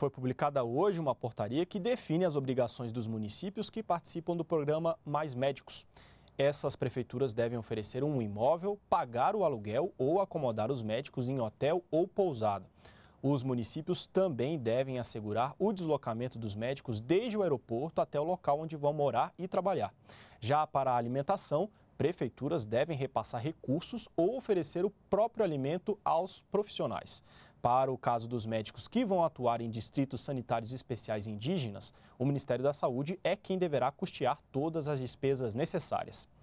Foi publicada hoje uma portaria que define as obrigações dos municípios que participam do programa Mais Médicos. Essas prefeituras devem oferecer um imóvel, pagar o aluguel ou acomodar os médicos em hotel ou pousada. Os municípios também devem assegurar o deslocamento dos médicos desde o aeroporto até o local onde vão morar e trabalhar. Já para a alimentação, prefeituras devem repassar recursos ou oferecer o próprio alimento aos profissionais. Para o caso dos médicos que vão atuar em distritos sanitários especiais indígenas, o Ministério da Saúde é quem deverá custear todas as despesas necessárias.